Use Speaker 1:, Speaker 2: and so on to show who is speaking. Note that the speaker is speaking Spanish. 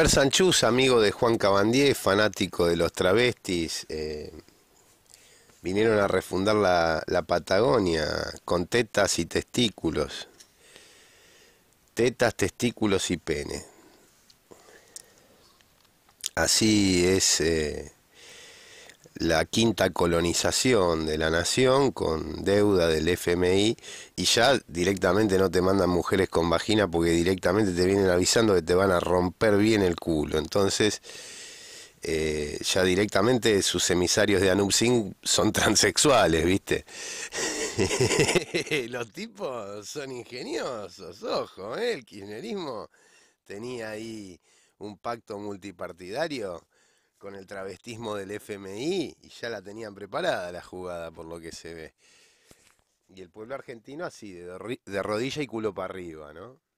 Speaker 1: Per Sanchus, amigo de Juan Cabandier, fanático de los travestis, eh, vinieron a refundar la, Patagonia con tetas y testículos. Tetas, testículos y pene. Así es eh, la quinta colonización de la nación con deuda del FMI y ya directamente no te mandan mujeres con vagina porque directamente te vienen avisando que te van a romper bien el culo. Entonces, eh, ya directamente sus emisarios de Anup Singh son transexuales, ¿viste?
Speaker 2: Los tipos
Speaker 1: son ingeniosos, ojo, ¿eh? el kirchnerismo tenía ahí un pacto multipartidario con el travestismo del FMI y ya la tenían preparada la jugada por lo que se ve. Y el pueblo argentino así, de, de rodilla y culo para arriba, ¿no?